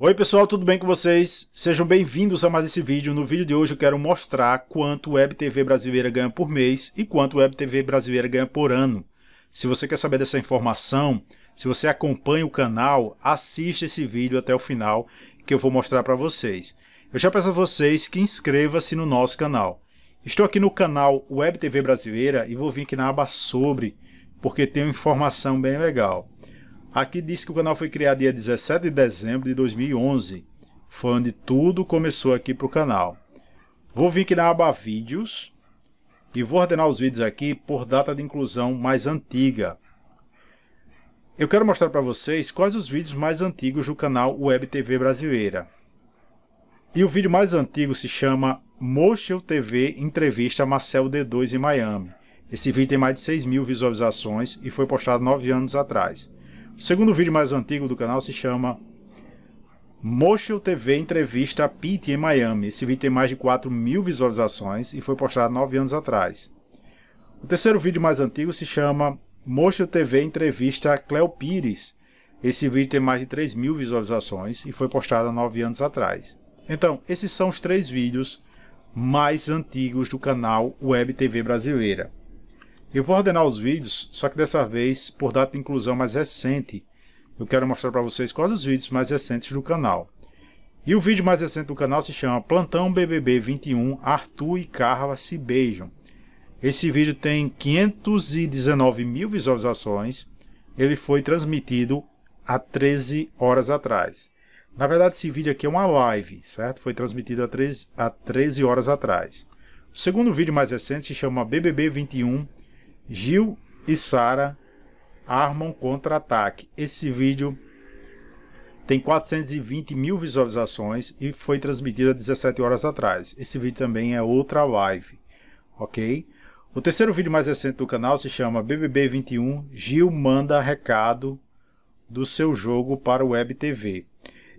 Oi pessoal, tudo bem com vocês? Sejam bem-vindos a mais esse vídeo. No vídeo de hoje eu quero mostrar quanto Web TV brasileira ganha por mês e quanto Web TV brasileira ganha por ano. Se você quer saber dessa informação, se você acompanha o canal, assista esse vídeo até o final que eu vou mostrar para vocês. Eu já peço a vocês que inscreva-se no nosso canal. Estou aqui no canal Web TV Brasileira e vou vir aqui na aba sobre, porque tem uma informação bem legal. Aqui diz que o canal foi criado dia 17 de dezembro de 2011. Foi onde tudo começou aqui para o canal. Vou vir aqui na aba Vídeos e vou ordenar os vídeos aqui por data de inclusão mais antiga. Eu quero mostrar para vocês quais os vídeos mais antigos do canal Web TV Brasileira. E o vídeo mais antigo se chama Mochel TV Entrevista Marcel D2 em Miami. Esse vídeo tem mais de 6 mil visualizações e foi postado 9 anos atrás. O segundo vídeo mais antigo do canal se chama Mochil TV entrevista a Pete em Miami. Esse vídeo tem mais de 4 mil visualizações e foi postado 9 anos atrás. O terceiro vídeo mais antigo se chama Mochil TV entrevista a Cleo Pires. Esse vídeo tem mais de 3 mil visualizações e foi postado 9 anos atrás. Então, esses são os três vídeos mais antigos do canal Web TV Brasileira. Eu vou ordenar os vídeos, só que dessa vez por data de inclusão mais recente. Eu quero mostrar para vocês quais os vídeos mais recentes do canal. E o vídeo mais recente do canal se chama Plantão BBB 21 Arthur e Carla se beijam. Esse vídeo tem 519 mil visualizações. Ele foi transmitido há 13 horas atrás. Na verdade, esse vídeo aqui é uma live, certo? Foi transmitido há 13, há 13 horas atrás. O segundo vídeo mais recente se chama BBB 21 Gil e Sara armam contra-ataque. Esse vídeo tem 420 mil visualizações e foi transmitido há 17 horas atrás. Esse vídeo também é outra live, ok? O terceiro vídeo mais recente do canal se chama BBB 21 Gil manda recado do seu jogo para o Web TV.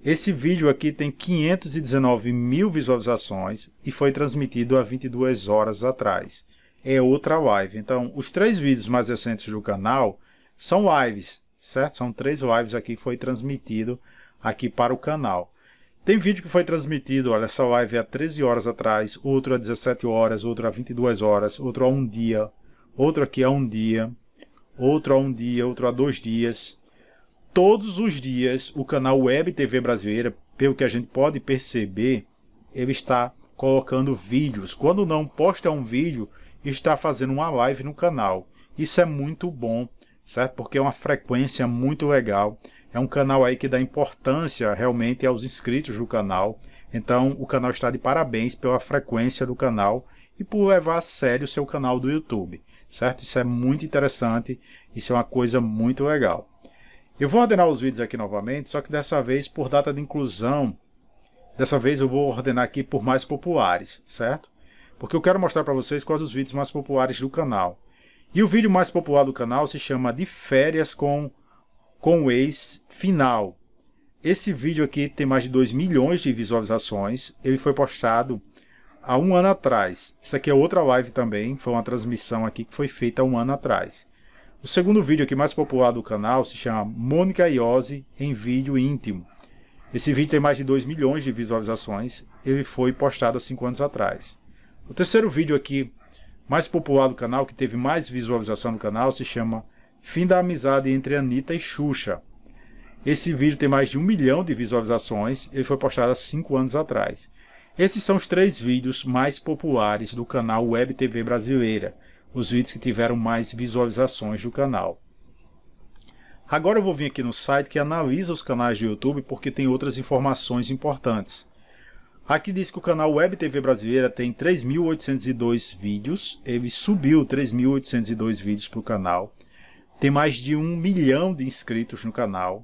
Esse vídeo aqui tem 519 mil visualizações e foi transmitido há 22 horas atrás é outra live. Então, os três vídeos mais recentes do canal são lives, certo? São três lives aqui que foi transmitido aqui para o canal. Tem vídeo que foi transmitido, olha, essa live é há 13 horas atrás, outro há 17 horas, outro há 22 horas, outro há um dia, outro aqui há um dia, outro há um dia, outro há dois dias. Todos os dias, o canal Web TV Brasileira, pelo que a gente pode perceber, ele está colocando vídeos. Quando não posta um vídeo, está fazendo uma live no canal. Isso é muito bom, certo? Porque é uma frequência muito legal. É um canal aí que dá importância realmente aos inscritos do canal. Então, o canal está de parabéns pela frequência do canal e por levar a sério o seu canal do YouTube, certo? Isso é muito interessante, isso é uma coisa muito legal. Eu vou ordenar os vídeos aqui novamente, só que dessa vez por data de inclusão, dessa vez eu vou ordenar aqui por mais populares, certo? porque eu quero mostrar para vocês quais os vídeos mais populares do canal. E o vídeo mais popular do canal se chama De Férias com, com o Ex Final. Esse vídeo aqui tem mais de 2 milhões de visualizações, ele foi postado há um ano atrás. Isso aqui é outra live também, foi uma transmissão aqui que foi feita há um ano atrás. O segundo vídeo aqui mais popular do canal se chama Mônica Iose em vídeo íntimo. Esse vídeo tem mais de 2 milhões de visualizações, ele foi postado há 5 anos atrás. O terceiro vídeo aqui mais popular do canal, que teve mais visualização no canal, se chama Fim da amizade entre Anitta e Xuxa. Esse vídeo tem mais de um milhão de visualizações, ele foi postado há cinco anos atrás. Esses são os três vídeos mais populares do canal Web TV Brasileira, os vídeos que tiveram mais visualizações do canal. Agora eu vou vir aqui no site que analisa os canais do YouTube porque tem outras informações importantes. Aqui diz que o canal Web TV Brasileira tem 3.802 vídeos. Ele subiu 3.802 vídeos para o canal. Tem mais de um milhão de inscritos no canal.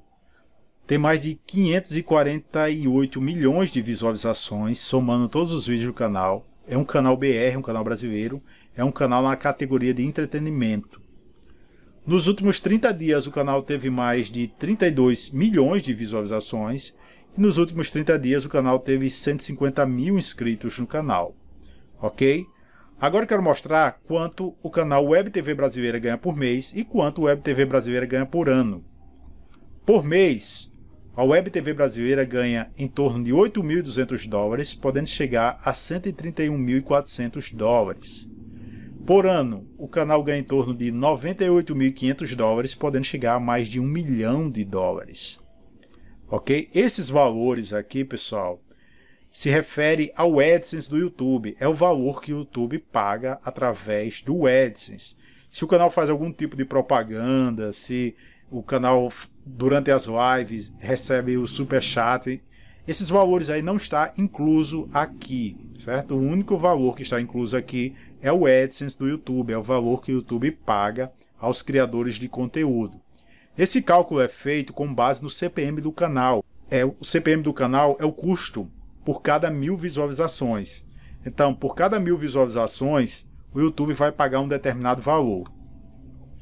Tem mais de 548 milhões de visualizações, somando todos os vídeos do canal. É um canal BR, um canal brasileiro. É um canal na categoria de entretenimento. Nos últimos 30 dias, o canal teve mais de 32 milhões de visualizações e nos últimos 30 dias o canal teve 150 mil inscritos no canal. Ok? Agora eu quero mostrar quanto o canal Web TV Brasileira ganha por mês e quanto o Web TV Brasileira ganha por ano. Por mês, a Web TV Brasileira ganha em torno de 8.200 dólares, podendo chegar a 131.400 dólares. Por ano, o canal ganha em torno de 98.500 dólares, podendo chegar a mais de 1 milhão de dólares ok? Esses valores aqui, pessoal, se refere ao AdSense do YouTube. É o valor que o YouTube paga através do AdSense. Se o canal faz algum tipo de propaganda, se o canal durante as lives recebe o super chat, esses valores aí não está incluso aqui, certo? O único valor que está incluso aqui é o AdSense do YouTube, é o valor que o YouTube paga aos criadores de conteúdo. Esse cálculo é feito com base no CPM do canal. É, o CPM do canal é o custo por cada mil visualizações. Então, por cada mil visualizações, o YouTube vai pagar um determinado valor.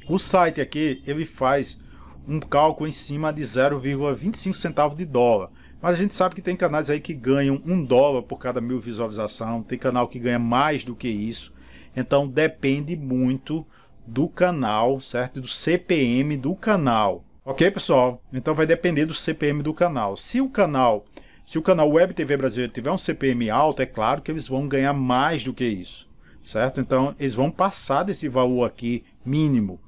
O site aqui ele faz um cálculo em cima de 0,25 centavos de dólar. Mas a gente sabe que tem canais aí que ganham um dólar por cada mil visualização, tem canal que ganha mais do que isso. Então depende muito do canal, certo? Do CPM do canal. Ok, pessoal? Então vai depender do CPM do canal. Se o canal, se o canal Web TV Brasileiro tiver um CPM alto, é claro que eles vão ganhar mais do que isso, certo? Então eles vão passar desse valor aqui mínimo.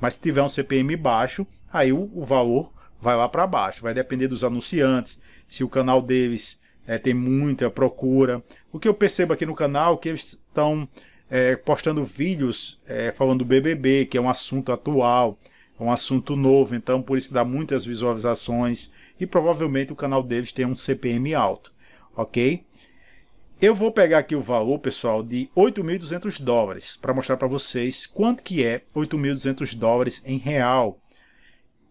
Mas se tiver um CPM baixo, aí o, o valor vai lá para baixo. Vai depender dos anunciantes, se o canal deles é, tem muita procura. O que eu percebo aqui no canal é que eles estão é, postando vídeos é, falando do BBB, que é um assunto atual, é um assunto novo, então por isso dá muitas visualizações e provavelmente o canal deles tem um CPM alto, ok? Eu vou pegar aqui o valor, pessoal, de 8.200 dólares para mostrar para vocês quanto que é 8.200 dólares em real.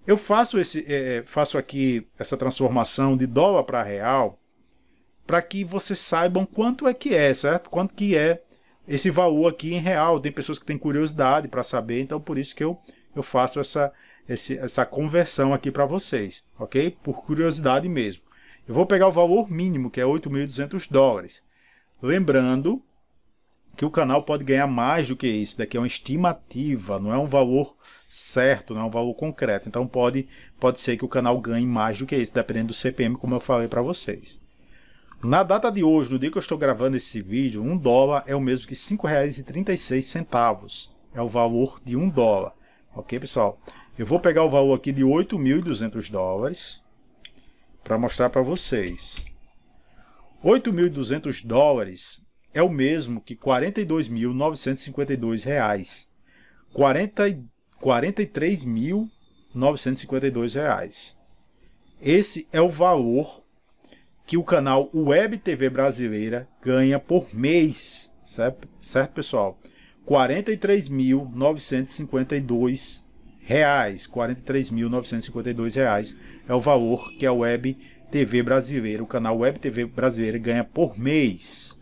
Eu faço, esse, é, é faço aqui essa transformação de dólar para real para que vocês saibam quanto é que é, certo? Quanto que é esse valor aqui em real. Tem pessoas que têm curiosidade para saber, então por isso que eu, eu faço essa, esse, essa conversão aqui para vocês, ok? Por curiosidade mesmo. Eu vou pegar o valor mínimo, que é 8.200 dólares. Lembrando que o canal pode ganhar mais do que isso, daqui é uma estimativa, não é um valor certo, não é um valor concreto. Então pode, pode ser que o canal ganhe mais do que isso, dependendo do CPM, como eu falei para vocês. Na data de hoje, no dia que eu estou gravando esse vídeo, um dólar é o mesmo que R$ 5,36. É o valor de um dólar. Ok, pessoal? Eu vou pegar o valor aqui de 8.200 dólares para mostrar para vocês. 8.200 dólares é o mesmo que R$ 42.952. reais. 40, 43.952 reais. Esse é o valor que o canal Web TV Brasileira ganha por mês, certo, certo pessoal? R$ 43.952 reais, 43.952 reais é o valor que a Web TV Brasileira, o canal Web TV Brasileira ganha por mês.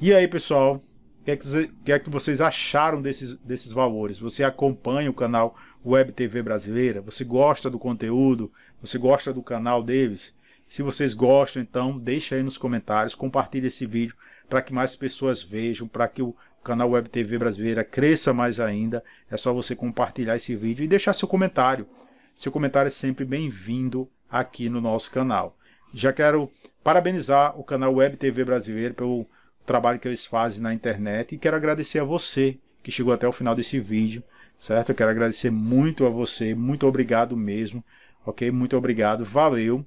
E aí, pessoal, o que, é que, que, é que vocês acharam desses, desses valores? Você acompanha o canal Web TV Brasileira? Você gosta do conteúdo? Você gosta do canal deles? Se vocês gostam, então deixa aí nos comentários, compartilhe esse vídeo para que mais pessoas vejam, para que o canal Web TV Brasileira cresça mais ainda. É só você compartilhar esse vídeo e deixar seu comentário. Seu comentário é sempre bem-vindo aqui no nosso canal. Já quero parabenizar o canal Web TV Brasileira pelo trabalho que eles fazem na internet e quero agradecer a você que chegou até o final desse vídeo, certo? Eu quero agradecer muito a você, muito obrigado mesmo, ok? Muito obrigado, valeu!